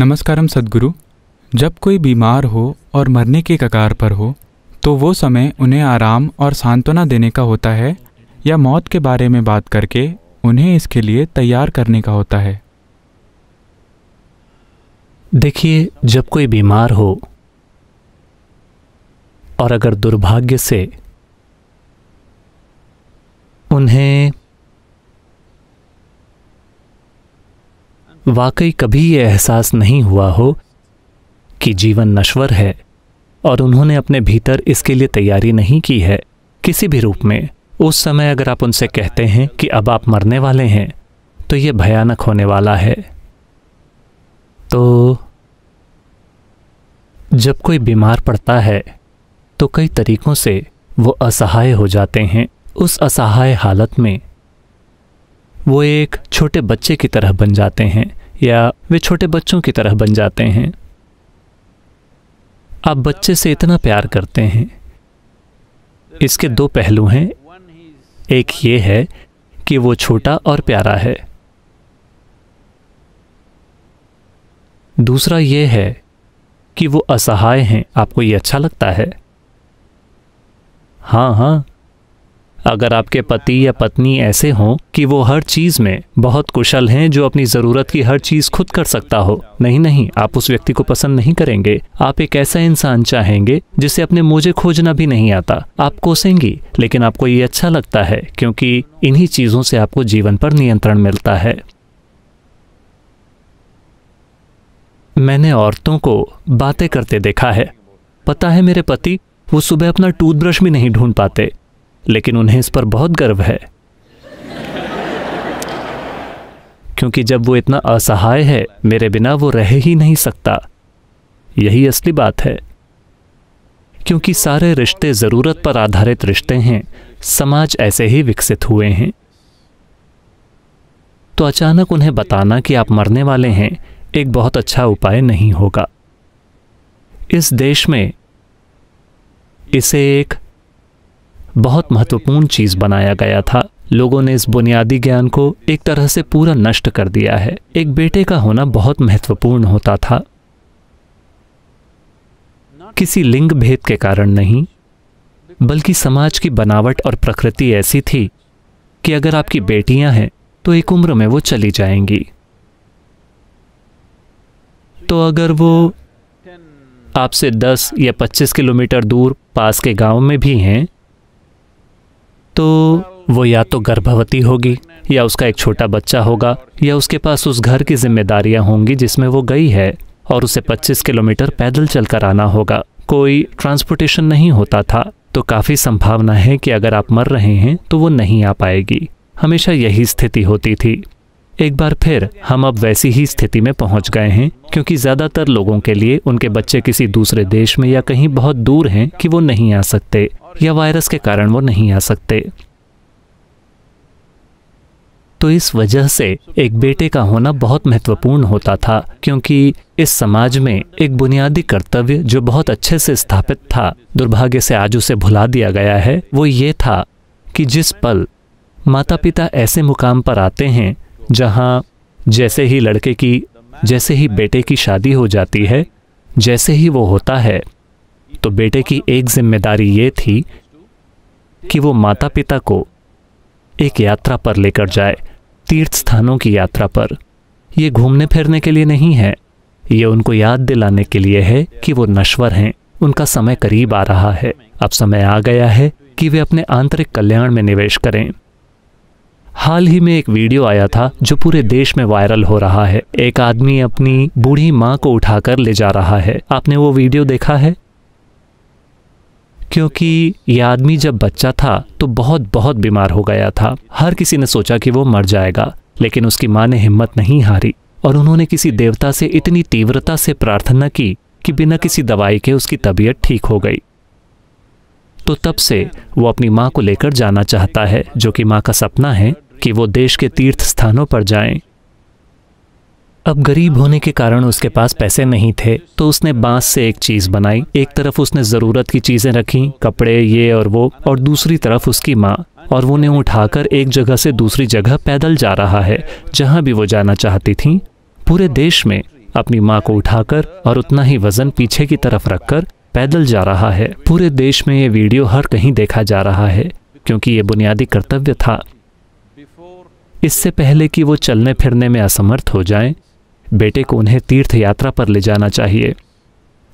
नमस्कारम सदगुरु जब कोई बीमार हो और मरने के कगार पर हो तो वो समय उन्हें आराम और सांत्वना देने का होता है या मौत के बारे में बात करके उन्हें इसके लिए तैयार करने का होता है देखिए जब कोई बीमार हो और अगर दुर्भाग्य से उन्हें वाकई कभी ये एहसास नहीं हुआ हो कि जीवन नश्वर है और उन्होंने अपने भीतर इसके लिए तैयारी नहीं की है किसी भी रूप में उस समय अगर आप उनसे कहते हैं कि अब आप मरने वाले हैं तो ये भयानक होने वाला है तो जब कोई बीमार पड़ता है तो कई तरीक़ों से वो असहाय हो जाते हैं उस असहाय हालत में वो एक छोटे बच्चे की तरह बन जाते हैं या वे छोटे बच्चों की तरह बन जाते हैं आप बच्चे से इतना प्यार करते हैं इसके दो पहलू हैं एक ये है कि वो छोटा और प्यारा है दूसरा ये है कि वो असहाय हैं आपको ये अच्छा लगता है हाँ हाँ अगर आपके पति या पत्नी ऐसे हों कि वो हर चीज में बहुत कुशल हैं जो अपनी जरूरत की हर चीज खुद कर सकता हो नहीं नहीं आप उस व्यक्ति को पसंद नहीं करेंगे आप एक ऐसा इंसान चाहेंगे जिसे अपने मोजे खोजना भी नहीं आता आप कोसेंगी लेकिन आपको ये अच्छा लगता है क्योंकि इन्हीं चीजों से आपको जीवन पर नियंत्रण मिलता है मैंने औरतों को बातें करते देखा है पता है मेरे पति वो सुबह अपना टूथब्रश भी नहीं ढूंढ पाते लेकिन उन्हें इस पर बहुत गर्व है क्योंकि जब वो इतना असहाय है मेरे बिना वो रह ही नहीं सकता यही असली बात है क्योंकि सारे रिश्ते ज़रूरत पर आधारित रिश्ते हैं समाज ऐसे ही विकसित हुए हैं तो अचानक उन्हें बताना कि आप मरने वाले हैं एक बहुत अच्छा उपाय नहीं होगा इस देश में इसे एक बहुत महत्वपूर्ण चीज़ बनाया गया था लोगों ने इस बुनियादी ज्ञान को एक तरह से पूरा नष्ट कर दिया है एक बेटे का होना बहुत महत्वपूर्ण होता था किसी लिंग भेद के कारण नहीं बल्कि समाज की बनावट और प्रकृति ऐसी थी कि अगर आपकी बेटियां हैं तो एक उम्र में वो चली जाएंगी तो अगर वो आपसे 10 या 25 किलोमीटर दूर पास के गांव में भी हैं तो वो या तो गर्भवती होगी या उसका एक छोटा बच्चा होगा या उसके पास उस घर की जिम्मेदारियां होंगी जिसमें वो गई है और उसे 25 किलोमीटर पैदल चलकर आना होगा कोई ट्रांसपोर्टेशन नहीं होता था तो काफ़ी संभावना है कि अगर आप मर रहे हैं तो वो नहीं आ पाएगी हमेशा यही स्थिति होती थी एक बार फिर हम अब वैसी ही स्थिति में पहुंच गए हैं क्योंकि ज़्यादातर लोगों के लिए उनके बच्चे किसी दूसरे देश में या कहीं बहुत दूर हैं कि वो नहीं आ सकते या वायरस के कारण वो नहीं आ सकते तो इस वजह से एक बेटे का होना बहुत महत्वपूर्ण होता था क्योंकि इस समाज में एक बुनियादी कर्तव्य जो बहुत अच्छे से स्थापित था दुर्भाग्य से आज उसे भुला दिया गया है वो ये था कि जिस पल माता पिता ऐसे मुकाम पर आते हैं जहाँ जैसे ही लड़के की जैसे ही बेटे की शादी हो जाती है जैसे ही वो होता है तो बेटे की एक जिम्मेदारी ये थी कि वो माता पिता को एक यात्रा पर लेकर जाए तीर्थ स्थानों की यात्रा पर ये घूमने फिरने के लिए नहीं है ये उनको याद दिलाने के लिए है कि वो नश्वर हैं उनका समय करीब आ रहा है अब समय आ गया है कि वे अपने आंतरिक कल्याण में निवेश करें हाल ही में एक वीडियो आया था जो पूरे देश में वायरल हो रहा है एक आदमी अपनी बूढ़ी माँ को उठाकर ले जा रहा है आपने वो वीडियो देखा है क्योंकि ये आदमी जब बच्चा था तो बहुत बहुत बीमार हो गया था हर किसी ने सोचा कि वो मर जाएगा लेकिन उसकी माँ ने हिम्मत नहीं हारी और उन्होंने किसी देवता से इतनी तीव्रता से प्रार्थना की कि बिना किसी दवाई के उसकी तबीयत ठीक हो गई तो तब से वो अपनी माँ को लेकर जाना चाहता है जो कि माँ का सपना है कि वो देश के तीर्थ स्थानों पर जाएं अब गरीब होने के कारण उसके पास पैसे नहीं थे तो उसने बांस से एक चीज बनाई एक तरफ उसने जरूरत की चीजें रखी कपड़े ये और वो और दूसरी तरफ उसकी माँ और वो उन्हें उठाकर एक जगह से दूसरी जगह पैदल जा रहा है जहां भी वो जाना चाहती थी पूरे देश में अपनी माँ को उठाकर और उतना ही वजन पीछे की तरफ रखकर पैदल जा रहा है पूरे देश में ये वीडियो हर कहीं देखा जा रहा है क्योंकि ये बुनियादी कर्तव्य था इससे पहले कि वो चलने फिरने में असमर्थ हो जाएं, बेटे को उन्हें तीर्थ यात्रा पर ले जाना चाहिए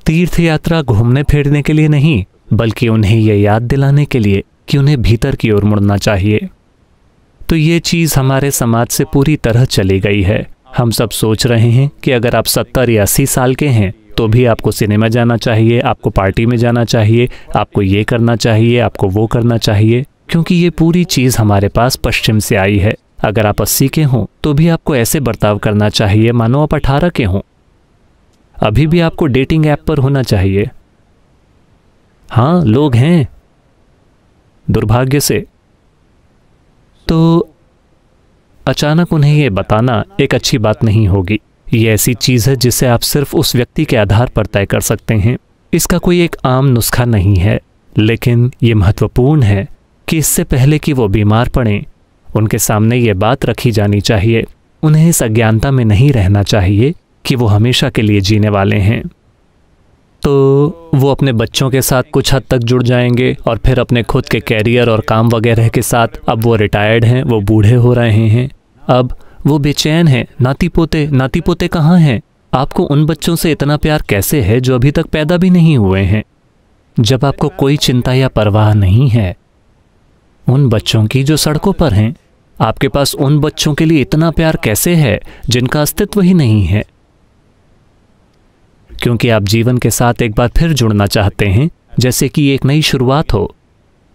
तीर्थ यात्रा घूमने फिरने के लिए नहीं बल्कि उन्हें यह याद दिलाने के लिए कि उन्हें भीतर की ओर मुड़ना चाहिए तो ये चीज़ हमारे समाज से पूरी तरह चली गई है हम सब सोच रहे हैं कि अगर आप सत्तर या अस्सी साल के हैं तो भी आपको सिनेमा जाना चाहिए आपको पार्टी में जाना चाहिए आपको ये करना चाहिए आपको वो करना चाहिए क्योंकि ये पूरी चीज़ हमारे पास पश्चिम से आई है अगर आप अस्सी के हों तो भी आपको ऐसे बर्ताव करना चाहिए मानो आप अठारह के हों अभी भी आपको डेटिंग ऐप पर होना चाहिए हाँ लोग हैं दुर्भाग्य से तो अचानक उन्हें यह बताना एक अच्छी बात नहीं होगी ये ऐसी चीज़ है जिसे आप सिर्फ उस व्यक्ति के आधार पर तय कर सकते हैं इसका कोई एक आम नुस्खा नहीं है लेकिन यह महत्वपूर्ण है कि इससे पहले कि वो बीमार पड़ें उनके सामने ये बात रखी जानी चाहिए उन्हें इस अज्ञानता में नहीं रहना चाहिए कि वो हमेशा के लिए जीने वाले हैं तो वो अपने बच्चों के साथ कुछ हद तक जुड़ जाएंगे और फिर अपने खुद के कैरियर और काम वगैरह के साथ अब वो रिटायर्ड हैं वो बूढ़े हो रहे हैं अब वो बेचैन हैं नाती पोते नाती पोते कहाँ हैं आपको उन बच्चों से इतना प्यार कैसे है जो अभी तक पैदा भी नहीं हुए हैं जब आपको कोई चिंता या परवाह नहीं है उन बच्चों की जो सड़कों पर हैं आपके पास उन बच्चों के लिए इतना प्यार कैसे है जिनका अस्तित्व ही नहीं है क्योंकि आप जीवन के साथ एक बार फिर जुड़ना चाहते हैं जैसे कि एक नई शुरुआत हो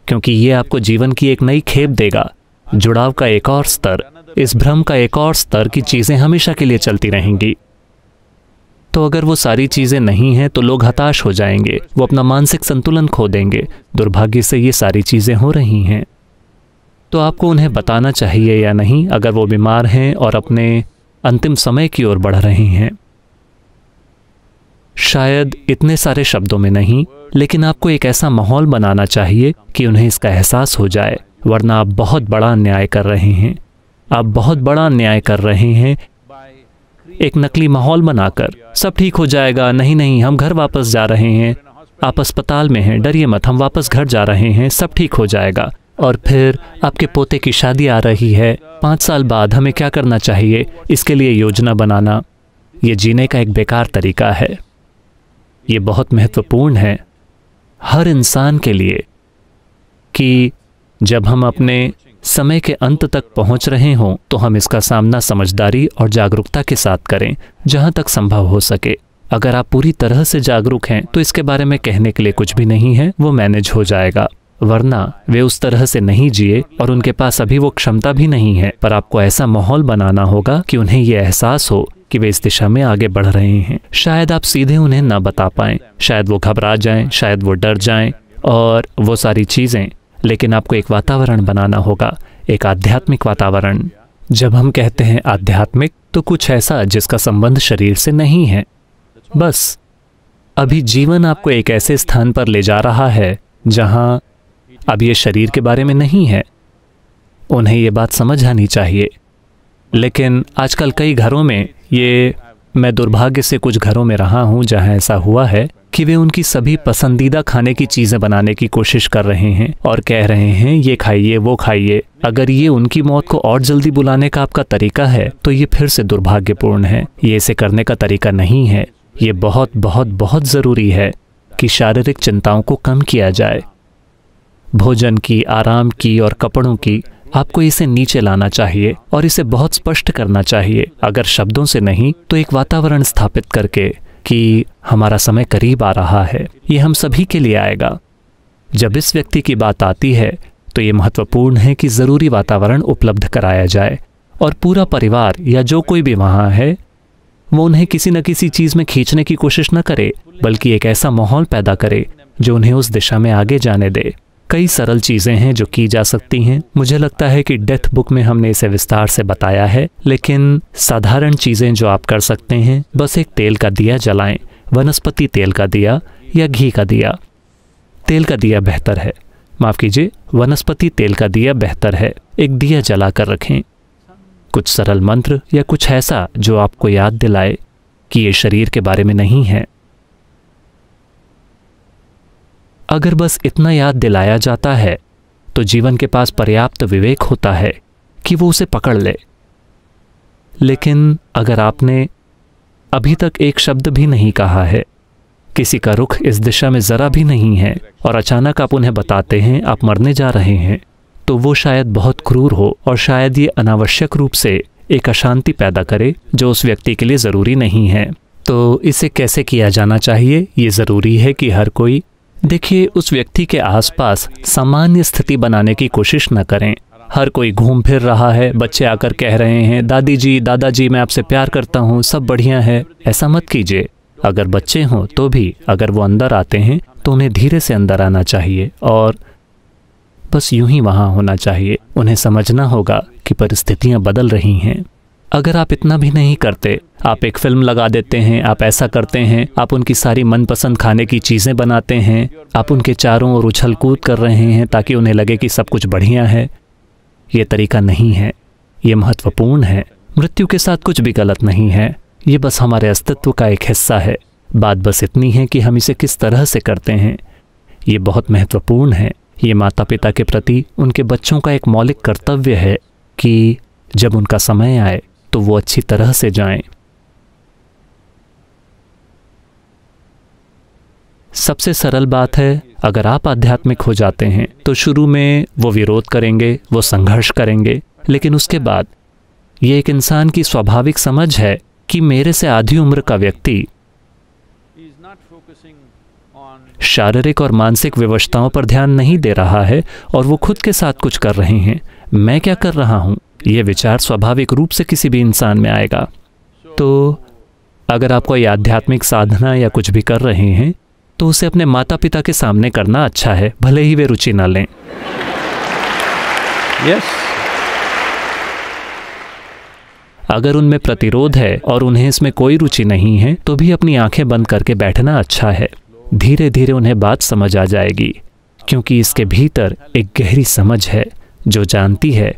क्योंकि ये आपको जीवन की एक नई खेप देगा जुड़ाव का एक और स्तर इस भ्रम का एक और स्तर की चीज़ें हमेशा के लिए चलती रहेंगी तो अगर वो सारी चीज़ें नहीं हैं तो लोग हताश हो जाएंगे वो अपना मानसिक संतुलन खो देंगे दुर्भाग्य से ये सारी चीज़ें हो रही हैं तो आपको उन्हें बताना चाहिए या नहीं अगर वो बीमार हैं और अपने अंतिम समय की ओर बढ़ रहे हैं शायद इतने सारे शब्दों में नहीं लेकिन आपको एक ऐसा माहौल बनाना चाहिए कि उन्हें इसका एहसास हो जाए वरना आप बहुत बड़ा न्याय कर रहे हैं आप बहुत बड़ा न्याय कर रहे हैं एक नकली माहौल बनाकर सब ठीक हो जाएगा नहीं नहीं हम घर वापस जा रहे हैं आप अस्पताल में हैं डरिए मत हम वापस घर जा रहे हैं सब ठीक हो जाएगा और फिर आपके पोते की शादी आ रही है पाँच साल बाद हमें क्या करना चाहिए इसके लिए योजना बनाना ये जीने का एक बेकार तरीका है ये बहुत महत्वपूर्ण है हर इंसान के लिए कि जब हम अपने समय के अंत तक पहुंच रहे हों तो हम इसका सामना समझदारी और जागरूकता के साथ करें जहां तक संभव हो सके अगर आप पूरी तरह से जागरूक हैं तो इसके बारे में कहने के लिए कुछ भी नहीं है वो मैनेज हो जाएगा वरना वे उस तरह से नहीं जिए और उनके पास अभी वो क्षमता भी नहीं है पर आपको ऐसा माहौल बनाना होगा कि उन्हें ये एहसास हो कि वे इस दिशा में आगे बढ़ रहे हैं शायद आप सीधे उन्हें ना बता पाए शायद वो घबरा जाएं शायद वो डर जाएं और वो सारी चीज़ें लेकिन आपको एक वातावरण बनाना होगा एक आध्यात्मिक वातावरण जब हम कहते हैं आध्यात्मिक तो कुछ ऐसा जिसका संबंध शरीर से नहीं है बस अभी जीवन आपको एक ऐसे स्थान पर ले जा रहा है जहां अब ये शरीर के बारे में नहीं है उन्हें ये बात समझ आनी चाहिए लेकिन आजकल कई घरों में ये मैं दुर्भाग्य से कुछ घरों में रहा हूँ जहाँ ऐसा हुआ है कि वे उनकी सभी पसंदीदा खाने की चीज़ें बनाने की कोशिश कर रहे हैं और कह रहे हैं ये खाइए वो खाइए अगर ये उनकी मौत को और जल्दी बुलाने का आपका तरीका है तो ये फिर से दुर्भाग्यपूर्ण है ये इसे करने का तरीका नहीं है ये बहुत बहुत बहुत ज़रूरी है कि शारीरिक चिंताओं को कम किया जाए भोजन की आराम की और कपड़ों की आपको इसे नीचे लाना चाहिए और इसे बहुत स्पष्ट करना चाहिए अगर शब्दों से नहीं तो एक वातावरण स्थापित करके कि हमारा समय करीब आ रहा है ये हम सभी के लिए आएगा जब इस व्यक्ति की बात आती है तो ये महत्वपूर्ण है कि ज़रूरी वातावरण उपलब्ध कराया जाए और पूरा परिवार या जो कोई भी वहाँ है वो उन्हें किसी न किसी चीज़ में खींचने की कोशिश न करे बल्कि एक ऐसा माहौल पैदा करे जो उन्हें उस दिशा में आगे जाने दे कई सरल चीज़ें हैं जो की जा सकती हैं मुझे लगता है कि डेथ बुक में हमने इसे विस्तार से बताया है लेकिन साधारण चीज़ें जो आप कर सकते हैं बस एक तेल का दिया जलाएं वनस्पति तेल का दिया या घी का दिया तेल का दिया बेहतर है माफ़ कीजिए वनस्पति तेल का दिया बेहतर है एक दिया जला कर रखें कुछ सरल मंत्र या कुछ ऐसा जो आपको याद दिलाए कि ये शरीर के बारे में नहीं है अगर बस इतना याद दिलाया जाता है तो जीवन के पास पर्याप्त विवेक होता है कि वो उसे पकड़ ले लेकिन अगर आपने अभी तक एक शब्द भी नहीं कहा है किसी का रुख इस दिशा में ज़रा भी नहीं है और अचानक आप उन्हें बताते हैं आप मरने जा रहे हैं तो वो शायद बहुत क्रूर हो और शायद ये अनावश्यक रूप से एक अशांति पैदा करे जो उस व्यक्ति के लिए ज़रूरी नहीं है तो इसे कैसे किया जाना चाहिए ये ज़रूरी है कि हर कोई देखिए उस व्यक्ति के आसपास सामान्य स्थिति बनाने की कोशिश न करें हर कोई घूम फिर रहा है बच्चे आकर कह रहे हैं दादी जी दादाजी मैं आपसे प्यार करता हूँ सब बढ़िया है ऐसा मत कीजिए अगर बच्चे हों तो भी अगर वो अंदर आते हैं तो उन्हें धीरे से अंदर आना चाहिए और बस यूं ही वहाँ होना चाहिए उन्हें समझना होगा कि परिस्थितियाँ बदल रही हैं अगर आप इतना भी नहीं करते आप एक फिल्म लगा देते हैं आप ऐसा करते हैं आप उनकी सारी मनपसंद खाने की चीज़ें बनाते हैं आप उनके चारों ओर उछल कूद कर रहे हैं ताकि उन्हें लगे कि सब कुछ बढ़िया है ये तरीका नहीं है ये महत्वपूर्ण है मृत्यु के साथ कुछ भी गलत नहीं है ये बस हमारे अस्तित्व का एक हिस्सा है बात बस इतनी है कि हम इसे किस तरह से करते हैं ये बहुत महत्वपूर्ण है ये माता पिता के प्रति उनके बच्चों का एक मौलिक कर्तव्य है कि जब उनका समय आए तो वो अच्छी तरह से जाएं। सबसे सरल बात है अगर आप आध्यात्मिक हो जाते हैं तो शुरू में वो विरोध करेंगे वो संघर्ष करेंगे लेकिन उसके बाद ये एक इंसान की स्वाभाविक समझ है कि मेरे से आधी उम्र का व्यक्ति शारीरिक और मानसिक व्यवस्थाओं पर ध्यान नहीं दे रहा है और वो खुद के साथ कुछ कर रहे हैं मैं क्या कर रहा हूँ ये विचार स्वाभाविक रूप से किसी भी इंसान में आएगा तो अगर आप कोई आध्यात्मिक साधना या कुछ भी कर रहे हैं तो उसे अपने माता पिता के सामने करना अच्छा है भले ही वे रुचि ना लें yes. अगर उनमें प्रतिरोध है और उन्हें इसमें कोई रुचि नहीं है तो भी अपनी आंखें बंद करके बैठना अच्छा है धीरे धीरे उन्हें बात समझ आ जाएगी क्योंकि इसके भीतर एक गहरी समझ है जो जानती है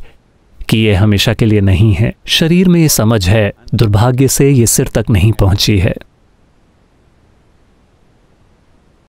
कि ये हमेशा के लिए नहीं है शरीर में ये समझ है दुर्भाग्य से ये सिर तक नहीं पहुंची है